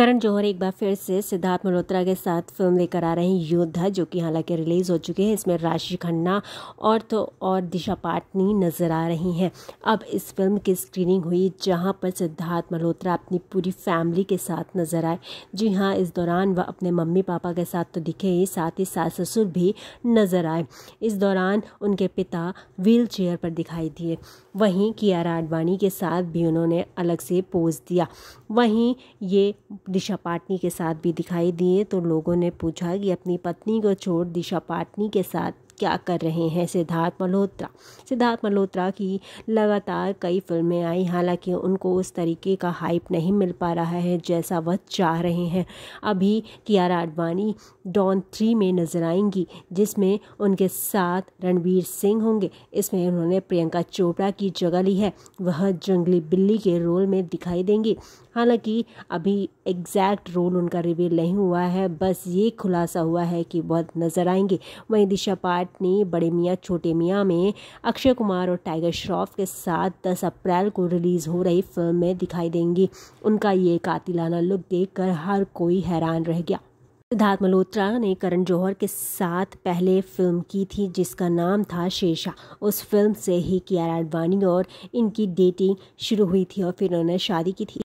करण जौहर एक बार फिर से सिद्धार्थ मल्होत्रा के साथ फिल्म लेकर आ रहे हैं योद्धा जो कि हालांकि रिलीज़ हो चुकी है इसमें राशि खन्ना और तो और दिशा पाटनी नज़र आ रही हैं अब इस फिल्म की स्क्रीनिंग हुई जहां पर सिद्धार्थ मल्होत्रा अपनी पूरी फैमिली के साथ नज़र आए जी हाँ इस दौरान वह अपने मम्मी पापा के साथ तो दिखे ही साथ ही सास ससुर भी नज़र आए इस दौरान उनके पिता व्हील चेयर पर दिखाई दिए वहीं कियारा आडवाणी के साथ भी उन्होंने अलग से पोज दिया वहीं ये दिशा पाटनी के साथ भी दिखाई दिए तो लोगों ने पूछा कि अपनी पत्नी को छोड़ दिशा पाटनी के साथ क्या कर रहे हैं सिद्धार्थ मल्होत्रा सिद्धार्थ मल्होत्रा की लगातार कई फिल्में आई हालांकि उनको उस तरीके का हाइप नहीं मिल पा रहा है जैसा वह चाह रहे हैं अभी कियारा आडवाणी डॉन थ्री में नजर आएंगी जिसमें उनके साथ रणवीर सिंह होंगे इसमें उन्होंने प्रियंका चोपड़ा की जगह ली है वह जंगली बिल्ली के रोल में दिखाई देंगी हालांकि अभी एग्जैक्ट रोल उनका रिवील नहीं हुआ है बस ये खुलासा हुआ है कि बहुत नज़र आएंगे वहीं दिशा पाट सम्राट ने बड़े मियाँ छोटे मियाँ में अक्षय कुमार और टाइगर श्रॉफ के साथ 10 अप्रैल को रिलीज़ हो रही फिल्म में दिखाई देंगी उनका ये कातिलाना लुक देखकर हर कोई हैरान रह गया सिद्धार्थ मल्होत्रा ने करण जौहर के साथ पहले फिल्म की थी जिसका नाम था शेरशाह उस फिल्म से ही कियारा आडवाणी और इनकी डेटिंग शुरू हुई थी और फिर उन्होंने शादी की थी